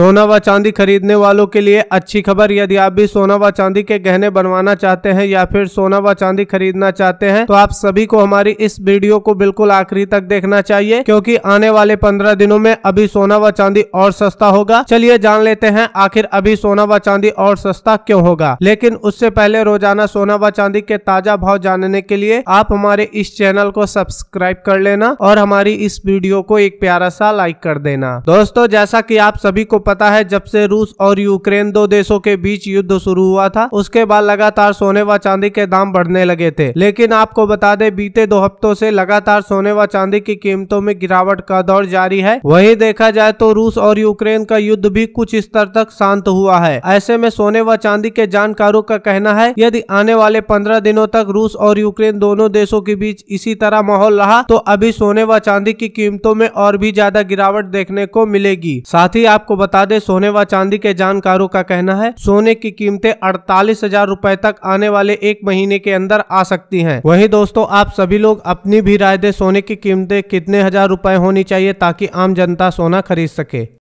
सोना व चांदी खरीदने वालों के लिए अच्छी खबर यदि आप भी सोना व चांदी के गहने बनवाना चाहते हैं या फिर सोना व चांदी खरीदना चाहते हैं तो आप सभी को हमारी इस वीडियो को बिल्कुल आखिरी तक देखना चाहिए क्योंकि आने वाले पंद्रह दिनों में अभी सोना व चांदी और सस्ता होगा चलिए जान लेते हैं आखिर अभी सोना व चांदी और सस्ता क्यों होगा लेकिन उससे पहले रोजाना सोना व चांदी के ताजा भाव जानने के लिए आप हमारे इस चैनल को सब्सक्राइब कर लेना और हमारी इस वीडियो को एक प्यारा सा लाइक कर देना दोस्तों जैसा की आप सभी को पता है जब से रूस और यूक्रेन दो देशों के बीच युद्ध शुरू हुआ था उसके बाद लगातार सोने व चांदी के दाम बढ़ने लगे थे लेकिन आपको बता दे बीते दो हफ्तों से लगातार सोने व चांदी की कीमतों में गिरावट का दौर जारी है वही देखा जाए तो रूस और यूक्रेन का युद्ध भी कुछ स्तर तक शांत हुआ है ऐसे में सोने व चांदी के जानकारों का कहना है यदि आने वाले पंद्रह दिनों तक रूस और यूक्रेन दोनों देशों के बीच इसी तरह माहौल रहा तो अभी सोने व चांदी की कीमतों में और भी ज्यादा गिरावट देखने को मिलेगी साथ ही आपको बता बता दें सोने व चांदी के जानकारों का कहना है सोने की कीमतें अड़तालीस हजार रूपए तक आने वाले एक महीने के अंदर आ सकती हैं। वही दोस्तों आप सभी लोग अपनी भी राय दे सोने की कीमतें कितने हजार रुपए होनी चाहिए ताकि आम जनता सोना खरीद सके